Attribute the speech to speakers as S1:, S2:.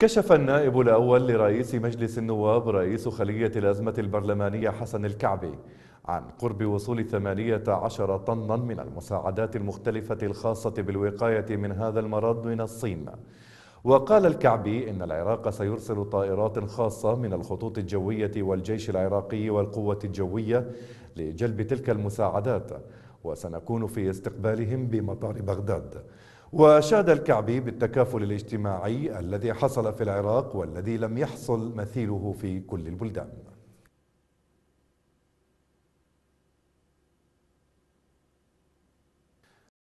S1: كشف النائب الأول لرئيس مجلس النواب رئيس خلية الأزمة البرلمانية حسن الكعبي عن قرب وصول 18 طنا من المساعدات المختلفة الخاصة بالوقاية من هذا المرض من الصين وقال الكعبي إن العراق سيرسل طائرات خاصة من الخطوط الجوية والجيش العراقي والقوة الجوية لجلب تلك المساعدات وسنكون في استقبالهم بمطار بغداد وشهد الكعبي بالتكافل الاجتماعي الذي حصل في العراق والذي لم يحصل مثيله في كل البلدان